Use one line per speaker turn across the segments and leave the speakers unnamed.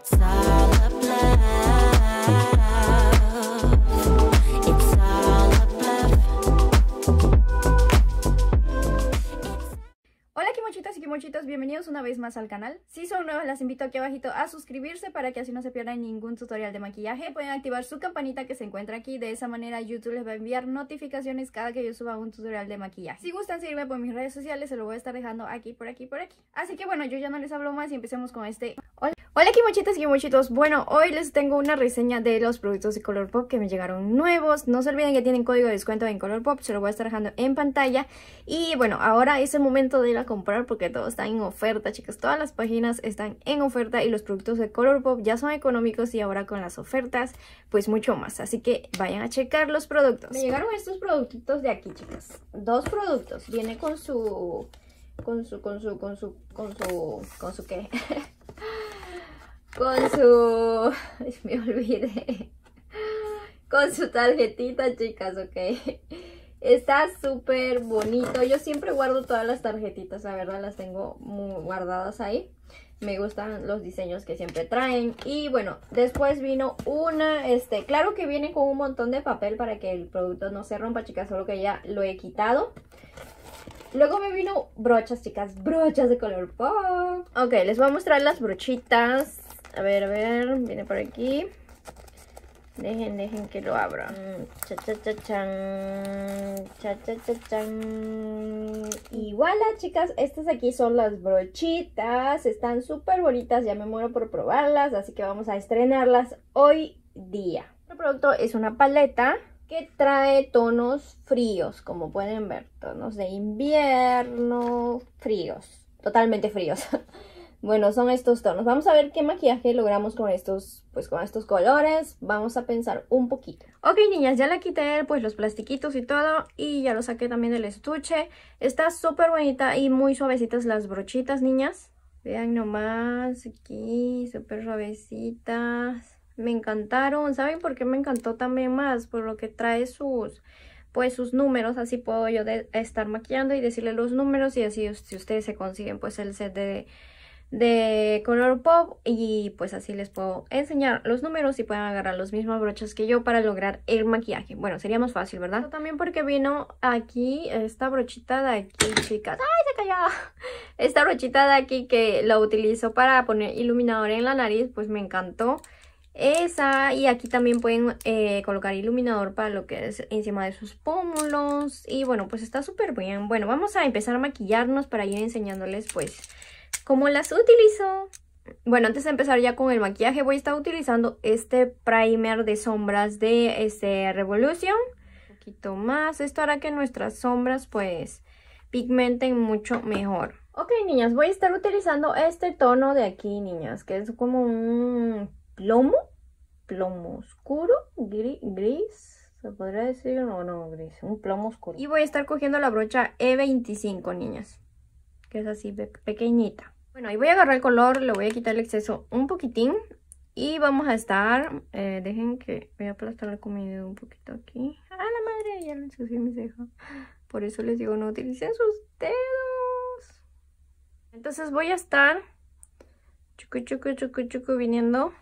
outside. más al canal. Si son nuevas las invito aquí abajito a suscribirse para que así no se pierdan ningún tutorial de maquillaje. Pueden activar su campanita que se encuentra aquí, de esa manera YouTube les va a enviar notificaciones cada que yo suba un tutorial de maquillaje. Si gustan seguirme por mis redes sociales se lo voy a estar dejando aquí, por aquí, por aquí. Así que bueno, yo ya no les hablo más y empecemos con este... Hola. Hola kimochitas y kimochitos, bueno hoy les tengo una reseña de los productos de Colourpop que me llegaron nuevos No se olviden que tienen código de descuento en Colourpop, se lo voy a estar dejando en pantalla Y bueno, ahora es el momento de ir a comprar porque todo está en oferta chicos chicas, todas las páginas están en oferta y los productos de Colourpop ya son económicos y ahora con las ofertas, pues mucho más. Así que vayan a checar los productos. Me llegaron estos productitos de aquí, chicas. Dos productos. Viene con su... Con su, con su, con su, con su, con su qué. con su... Me olvidé. Con su tarjetita, chicas, ok. Está súper bonito. Yo siempre guardo todas las tarjetitas, la verdad las tengo muy guardadas ahí. Me gustan los diseños que siempre traen. Y bueno, después vino una, este, claro que viene con un montón de papel para que el producto no se rompa, chicas, solo que ya lo he quitado. Luego me vino brochas, chicas, brochas de color pop. Ok, les voy a mostrar las brochitas. A ver, a ver, viene por aquí. Dejen, dejen que lo abra. Cha, Y voilà, chicas. Estas aquí son las brochitas. Están súper bonitas. Ya me muero por probarlas. Así que vamos a estrenarlas hoy día. El este producto es una paleta que trae tonos fríos, como pueden ver. Tonos de invierno, fríos. Totalmente fríos. Bueno, son estos tonos. Vamos a ver qué maquillaje logramos con estos, pues con estos colores. Vamos a pensar un poquito. Ok, niñas, ya le quité pues los plastiquitos y todo. Y ya lo saqué también del estuche. Está súper bonita y muy suavecitas las brochitas, niñas. Vean nomás aquí, súper suavecitas. Me encantaron. ¿Saben por qué me encantó también más? Por lo que trae sus pues sus números, así puedo yo estar maquillando y decirle los números y así si ustedes se consiguen pues el set de de color pop y pues así les puedo enseñar los números y pueden agarrar los mismos brochas que yo para lograr el maquillaje. Bueno, sería más fácil, ¿verdad? También porque vino aquí esta brochita de aquí, chicas. ¡Ay, se cayó! Esta brochita de aquí que lo utilizo para poner iluminador en la nariz, pues me encantó. Esa, y aquí también pueden eh, colocar iluminador para lo que es encima de sus pómulos. Y bueno, pues está súper bien. Bueno, vamos a empezar a maquillarnos para ir enseñándoles pues cómo las utilizo. Bueno, antes de empezar ya con el maquillaje voy a estar utilizando este primer de sombras de este Revolution. Un poquito más, esto hará que nuestras sombras pues pigmenten mucho mejor. Ok, niñas, voy a estar utilizando este tono de aquí, niñas, que es como un plomo, plomo oscuro, gris, ¿se podría decir no, no, gris? Un plomo oscuro. Y voy a estar cogiendo la brocha E25, niñas, que es así, pequeñita. Bueno, ahí voy a agarrar el color, le voy a quitar el exceso un poquitín. Y vamos a estar, eh, dejen que voy a aplastar con mi un poquito aquí. ¡Ah, la madre! Ya me ensucié mis ceja. Por eso les digo, no utilicen sus dedos. Entonces voy a estar chucu, chucu, chucu, chucu, viniendo.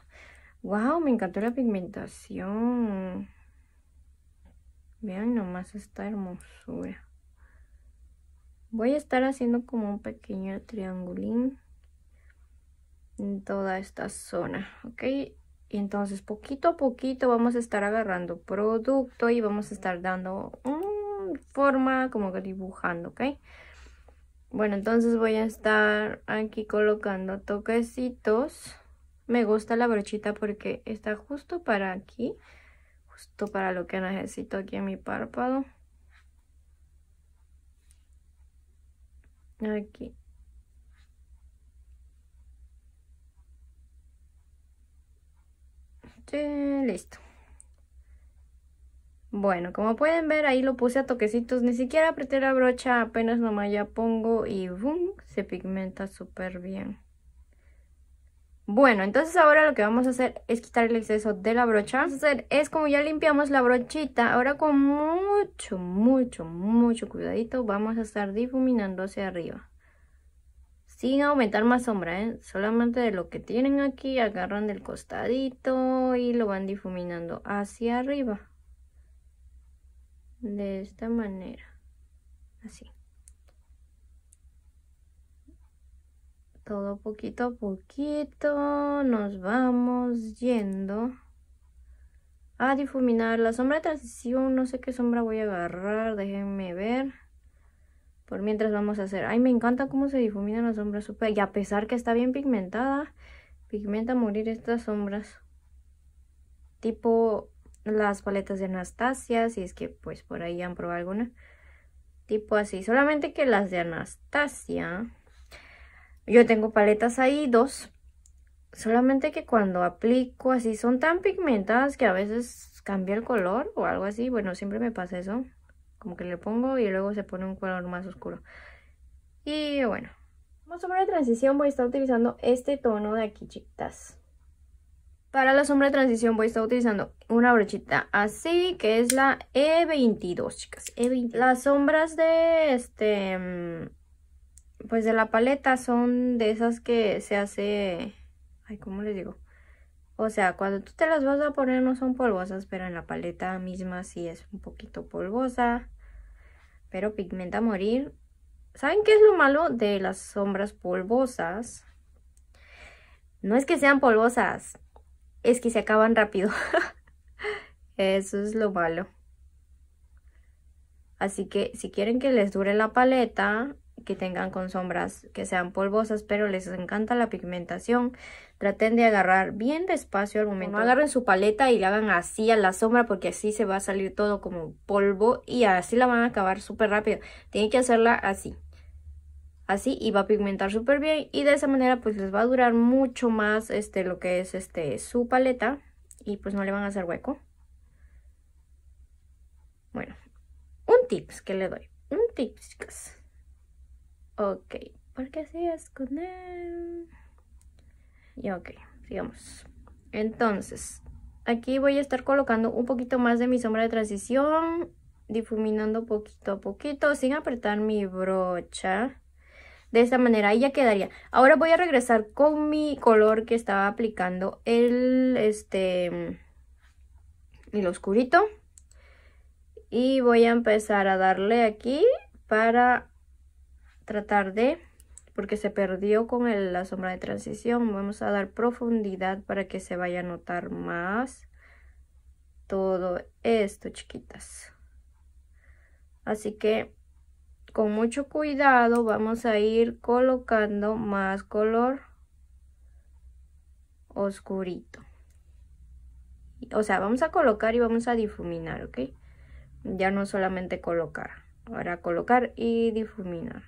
¡Wow! Me encantó la pigmentación. Vean nomás esta hermosura. Voy a estar haciendo como un pequeño triangulín en toda esta zona, ¿ok? Y entonces poquito a poquito vamos a estar agarrando producto y vamos a estar dando mm, forma, como que dibujando, ¿ok? Bueno, entonces voy a estar aquí colocando toquecitos. Me gusta la brochita porque está justo para aquí, justo para lo que necesito aquí en mi párpado. Aquí. listo. Bueno, como pueden ver, ahí lo puse a toquecitos. Ni siquiera apreté la brocha, apenas nomás ya pongo y boom, se pigmenta súper bien. Bueno, entonces ahora lo que vamos a hacer es quitar el exceso de la brocha. Vamos a hacer es como ya limpiamos la brochita, ahora con mucho, mucho, mucho cuidadito vamos a estar difuminando hacia arriba. Sin aumentar más sombra, ¿eh? solamente de lo que tienen aquí agarran del costadito y lo van difuminando hacia arriba. De esta manera, así. todo poquito a poquito nos vamos yendo a difuminar la sombra de transición no sé qué sombra voy a agarrar déjenme ver por mientras vamos a hacer ay me encanta cómo se difuminan las sombras super y a pesar que está bien pigmentada pigmenta morir estas sombras tipo las paletas de Anastasia si es que pues por ahí han probado alguna tipo así solamente que las de Anastasia yo tengo paletas ahí, dos. Solamente que cuando aplico así son tan pigmentadas que a veces cambia el color o algo así. Bueno, siempre me pasa eso. Como que le pongo y luego se pone un color más oscuro. Y bueno. Como sombra de transición voy a estar utilizando este tono de aquí, chicas. Para la sombra de transición voy a estar utilizando una brochita así, que es la E22, chicas. e Las sombras de este mm, pues de la paleta son de esas que se hace, ay, ¿cómo les digo? O sea, cuando tú te las vas a poner no son polvosas, pero en la paleta misma sí es un poquito polvosa. Pero pigmenta a morir. ¿Saben qué es lo malo de las sombras polvosas? No es que sean polvosas, es que se acaban rápido. Eso es lo malo. Así que si quieren que les dure la paleta, que tengan con sombras que sean polvosas, pero les encanta la pigmentación. Traten de agarrar bien despacio al momento. No agarren su paleta y le hagan así a la sombra porque así se va a salir todo como polvo y así la van a acabar súper rápido. Tienen que hacerla así. Así y va a pigmentar súper bien y de esa manera pues les va a durar mucho más este lo que es este su paleta y pues no le van a hacer hueco. Bueno, un tips que le doy. Un tips, chicas Ok, Porque qué es con él? Y ok, sigamos. Entonces, aquí voy a estar colocando un poquito más de mi sombra de transición, difuminando poquito a poquito, sin apretar mi brocha. De esta manera, ahí ya quedaría. Ahora voy a regresar con mi color que estaba aplicando, el, este, el oscurito. Y voy a empezar a darle aquí para tratar de, porque se perdió con la sombra de transición, vamos a dar profundidad para que se vaya a notar más todo esto, chiquitas. Así que con mucho cuidado vamos a ir colocando más color oscurito. O sea, vamos a colocar y vamos a difuminar, ¿ok? Ya no solamente colocar, ahora colocar y difuminar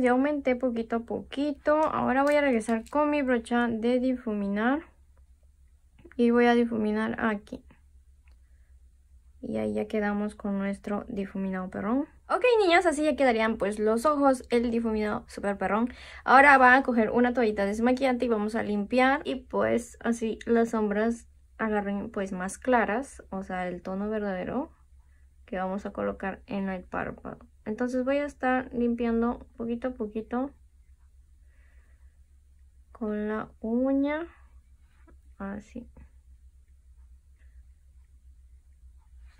ya aumenté poquito a poquito. Ahora voy a regresar con mi brocha de difuminar. Y voy a difuminar aquí. Y ahí ya quedamos con nuestro difuminado perrón. Ok, niñas, así ya quedarían pues los ojos, el difuminado super perrón. Ahora va a coger una toallita desmaquillante y vamos a limpiar. Y pues así las sombras agarren pues más claras, o sea, el tono verdadero que vamos a colocar en el párpado. Entonces voy a estar limpiando poquito a poquito con la uña, así.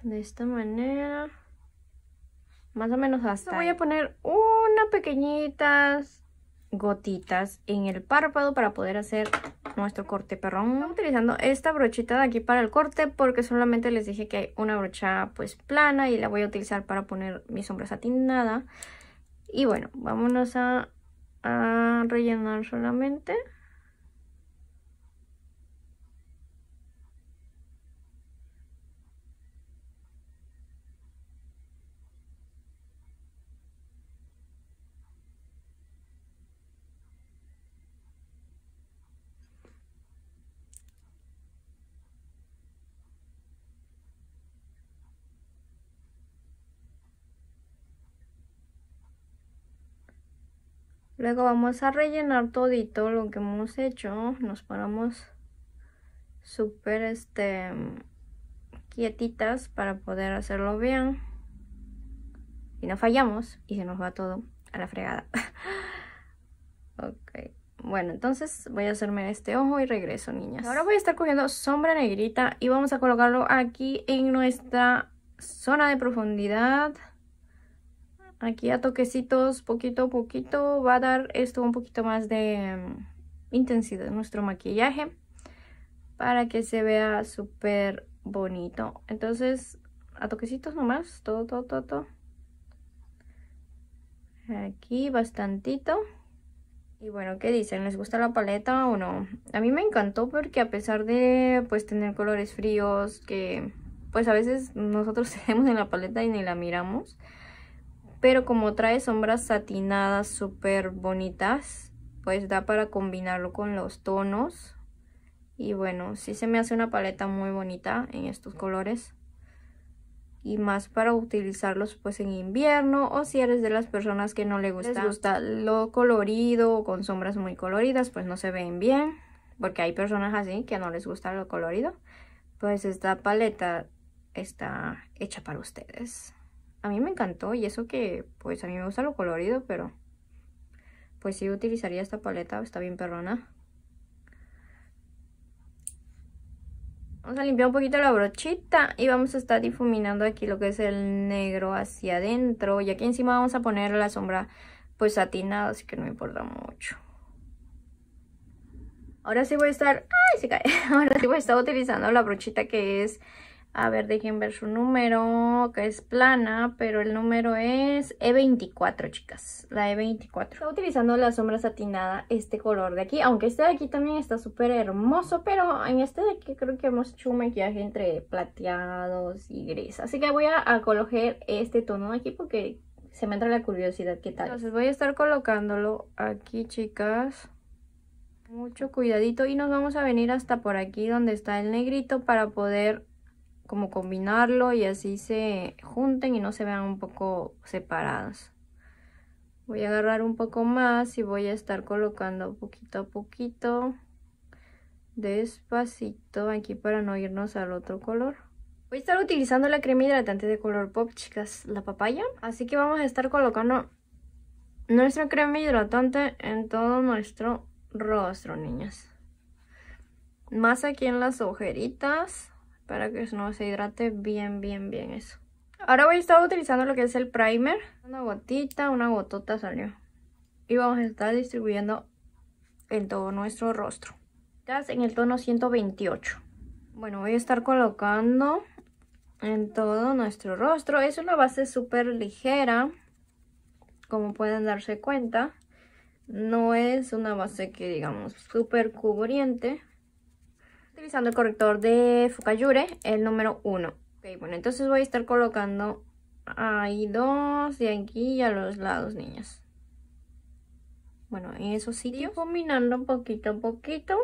De esta manera, más o menos hasta Voy a poner unas pequeñitas gotitas en el párpado para poder hacer nuestro corte perrón. utilizando esta brochita de aquí para el corte porque solamente les dije que hay una brocha pues plana y la voy a utilizar para poner mi sombra satinada. Y bueno, vámonos a, a rellenar solamente. Luego vamos a rellenar todo lo que hemos hecho. Nos paramos súper este, quietitas para poder hacerlo bien. Y no fallamos y se nos va todo a la fregada. ok. Bueno, entonces voy a hacerme este ojo y regreso, niñas. Ahora voy a estar cogiendo sombra negrita y vamos a colocarlo aquí en nuestra zona de profundidad aquí a toquecitos, poquito a poquito, va a dar esto un poquito más de mm, intensidad intensidad nuestro maquillaje para que se vea súper bonito. Entonces, a toquecitos nomás, todo, todo, todo, todo. Aquí bastantito. Y bueno, ¿qué dicen? ¿Les gusta la paleta o no? A mí me encantó porque a pesar de pues tener colores fríos que pues a veces nosotros tenemos en la paleta y ni la miramos pero como trae sombras satinadas súper bonitas, pues da para combinarlo con los tonos. Y bueno, sí se me hace una paleta muy bonita en estos colores. Y más para utilizarlos pues en invierno o si eres de las personas que no le gusta, les gusta lo colorido o con sombras muy coloridas, pues no se ven bien. Porque hay personas así que no les gusta lo colorido. Pues esta paleta está hecha para ustedes a mí me encantó y eso que pues a mí me gusta lo colorido, pero pues sí utilizaría esta paleta, está bien perrona. Vamos a limpiar un poquito la brochita y vamos a estar difuminando aquí lo que es el negro hacia adentro. Y aquí encima vamos a poner la sombra pues satinada, así que no importa mucho. Ahora sí voy a estar... ¡Ay, se cae! Ahora sí voy a estar utilizando la brochita que es a ver, dejen ver su número, que es plana, pero el número es E24, chicas. La E24. estoy utilizando la sombra satinada, este color de aquí. Aunque este de aquí también está súper hermoso, pero en este de aquí creo que hemos hecho un maquillaje entre plateados y gris. Así que voy a, a coger este tono de aquí porque se me entra la curiosidad qué tal. Entonces voy a estar colocándolo aquí, chicas mucho cuidadito y nos vamos a venir hasta por aquí donde está el negrito para poder como combinarlo y así se junten y no se vean un poco separados. Voy a agarrar un poco más y voy a estar colocando poquito a poquito, despacito aquí para no irnos al otro color. Voy a estar utilizando la crema hidratante de color pop, chicas, la papaya. Así que vamos a estar colocando nuestra crema hidratante en todo nuestro rostro, niñas. Más aquí en las ojeritas para que no se hidrate bien, bien, bien eso. Ahora voy a estar utilizando lo que es el primer. Una gotita, una gotota salió. Y vamos a estar distribuyendo en todo nuestro rostro. En el tono 128. Bueno, voy a estar colocando en todo nuestro rostro. Es una base súper ligera, como pueden darse cuenta. No es una base que digamos súper cubriente utilizando el corrector de Fukayure, el número 1. Ok, bueno, entonces voy a estar colocando ahí dos y aquí a los lados, niñas. Bueno, en esos sitios. combinando poquito a poquito.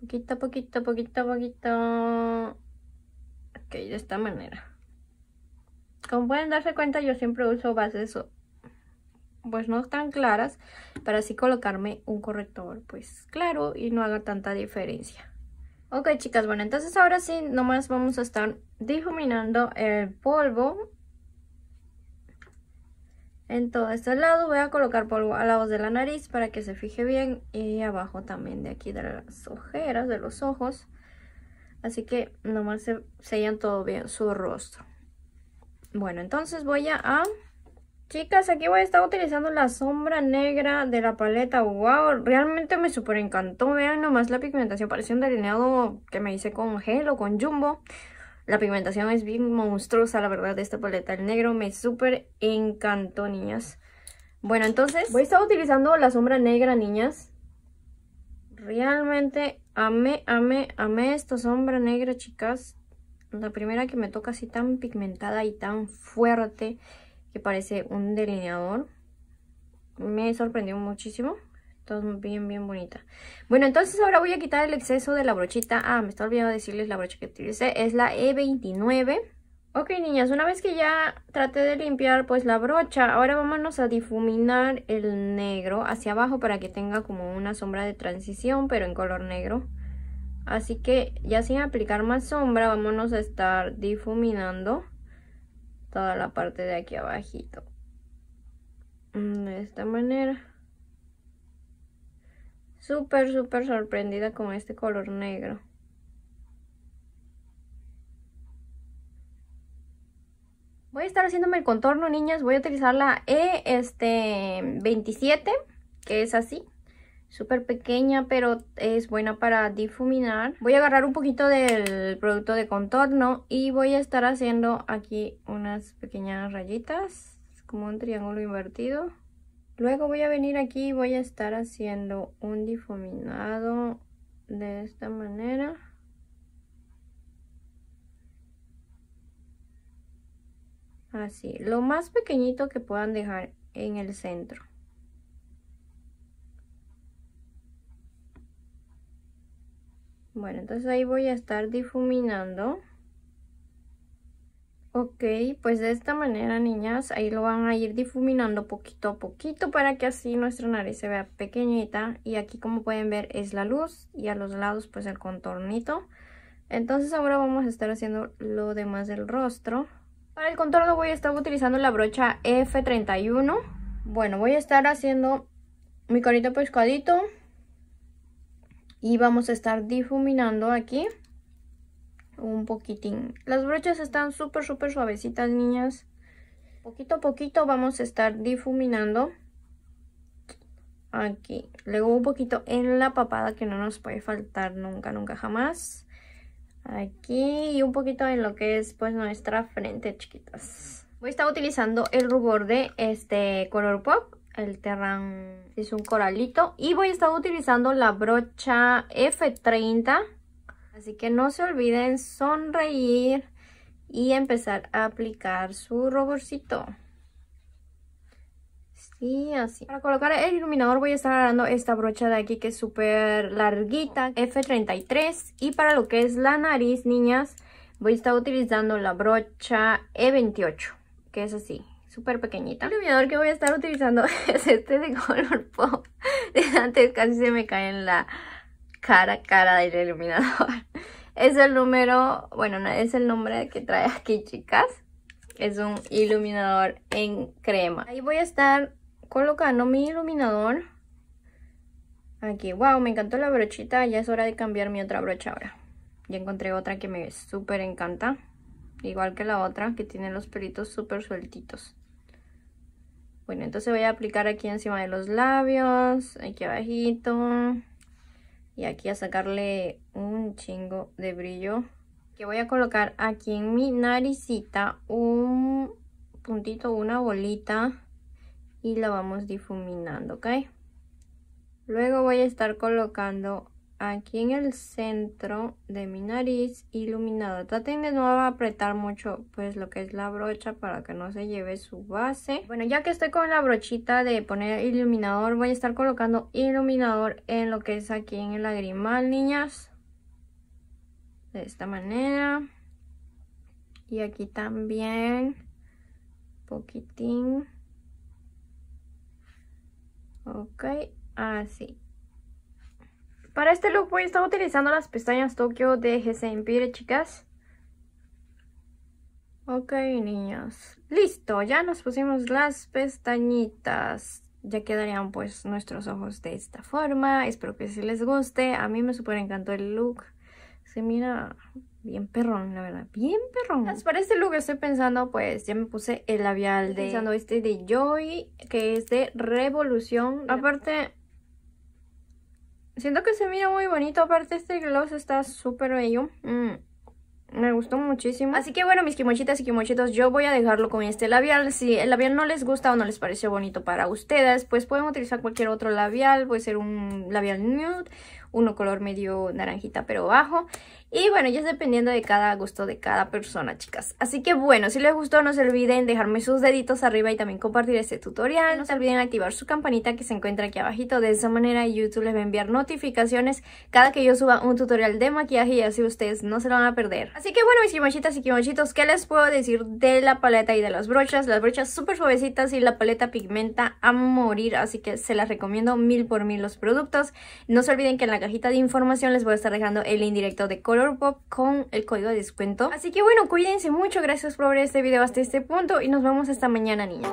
Poquito a poquito, poquito a poquito. Ok, de esta manera. Como pueden darse cuenta, yo siempre uso bases pues no tan claras para así colocarme un corrector pues claro y no haga tanta diferencia. Ok chicas, bueno entonces ahora sí nomás vamos a estar difuminando el polvo en todo este lado. Voy a colocar polvo A lado de la nariz para que se fije bien y abajo también de aquí de las ojeras, de los ojos. Así que nomás se sellan todo bien su rostro. Bueno, entonces voy a Chicas, aquí voy a estar utilizando la sombra negra de la paleta. ¡Wow! Realmente me super encantó. Vean nomás la pigmentación. pareció un delineado que me hice con gel o con jumbo. La pigmentación es bien monstruosa, la verdad, de esta paleta. El negro me super encantó, niñas. Bueno, entonces voy a estar utilizando la sombra negra, niñas. Realmente amé, amé, amé esta sombra negra, chicas. La primera que me toca así tan pigmentada y tan fuerte que parece un delineador. Me sorprendió muchísimo. Está bien, bien bonita. Bueno, entonces ahora voy a quitar el exceso de la brochita. Ah, me está olvidando decirles la brocha que utilicé. Es la E29. Ok, niñas, una vez que ya traté de limpiar pues la brocha, ahora vámonos a difuminar el negro hacia abajo para que tenga como una sombra de transición, pero en color negro. Así que ya sin aplicar más sombra, vámonos a estar difuminando toda la parte de aquí abajito mm, de esta manera súper súper sorprendida con este color negro voy a estar haciéndome el contorno niñas voy a utilizar la E este 27 que es así súper pequeña, pero es buena para difuminar. Voy a agarrar un poquito del producto de contorno y voy a estar haciendo aquí unas pequeñas rayitas, como un triángulo invertido. Luego voy a venir aquí y voy a estar haciendo un difuminado de esta manera. Así, lo más pequeñito que puedan dejar en el centro. Bueno, entonces ahí voy a estar difuminando. Ok, pues de esta manera, niñas, ahí lo van a ir difuminando poquito a poquito para que así nuestra nariz se vea pequeñita. Y aquí, como pueden ver, es la luz y a los lados, pues el contornito. Entonces ahora vamos a estar haciendo lo demás del rostro. Para el contorno voy a estar utilizando la brocha F31. Bueno, voy a estar haciendo mi carita pescadito y vamos a estar difuminando aquí un poquitín. Las brochas están súper, súper suavecitas, niñas. Poquito a poquito vamos a estar difuminando aquí. Luego un poquito en la papada que no nos puede faltar nunca, nunca jamás. Aquí y un poquito en lo que es pues nuestra frente, chiquitas. Voy a estar utilizando el rubor de este color pop el terran es un coralito y voy a estar utilizando la brocha F30 así que no se olviden sonreír y empezar a aplicar su roborcito. Sí, así. Para colocar el iluminador voy a estar agarrando esta brocha de aquí que es súper larguita, F33. Y para lo que es la nariz, niñas, voy a estar utilizando la brocha E28, que es así súper pequeñita. El iluminador que voy a estar utilizando es este de color pop. De antes casi se me cae en la cara, cara del iluminador. Es el número, bueno, es el nombre que trae aquí, chicas. Es un iluminador en crema. Ahí voy a estar colocando mi iluminador. Aquí, wow, me encantó la brochita. Ya es hora de cambiar mi otra brocha ahora. Ya encontré otra que me súper encanta igual que la otra que tiene los pelitos súper sueltitos. Bueno, entonces voy a aplicar aquí encima de los labios, aquí abajito. Y aquí a sacarle un chingo de brillo. Que voy a colocar aquí en mi naricita un puntito, una bolita. Y la vamos difuminando, ¿ok? Luego voy a estar colocando aquí en el centro de mi nariz Iluminador Traten de no apretar mucho pues lo que es la brocha para que no se lleve su base. Bueno, ya que estoy con la brochita de poner iluminador, voy a estar colocando iluminador en lo que es aquí en el lagrimal, niñas. De esta manera. Y aquí también. Poquitín. Ok, así. Para este look voy a estar utilizando las pestañas Tokyo de GC Empire, chicas. Ok, niños. Listo, ya nos pusimos las pestañitas. Ya quedarían pues nuestros ojos de esta forma. Espero que sí les guste. A mí me super encantó el look. Se mira bien perrón, la verdad, bien perrón. Pues, para este look estoy pensando, pues, ya me puse el labial de... Estoy pensando este de Joy, que es de Revolución. Aparte, Siento que se mira muy bonito. Aparte, este gloss está súper bello. Mm, me gustó muchísimo. Así que bueno, mis quimochitas y quimochitos yo voy a dejarlo con este labial. Si el labial no les gusta o no les pareció bonito para ustedes, pues pueden utilizar cualquier otro labial. Puede ser un labial nude, uno color medio naranjita pero bajo. Y bueno, ya es dependiendo de cada gusto de cada persona, chicas. Así que bueno, si les gustó no se olviden dejarme sus deditos arriba y también compartir este tutorial. No se olviden activar su campanita que se encuentra aquí abajito. De esa manera YouTube les va a enviar notificaciones cada que yo suba un tutorial de maquillaje y así ustedes no se lo van a perder. Así que bueno, mis kimochitas y quimachitos, ¿qué les puedo decir de la paleta y de las brochas? Las brochas súper suavecitas y la paleta pigmenta a morir, así que se las recomiendo mil por mil los productos. No se olviden que en la cajita de información les voy a estar dejando el link directo de color pop con el código de descuento. Así que bueno, cuídense mucho. Gracias por ver este video hasta este punto y nos vemos hasta mañana, niñas.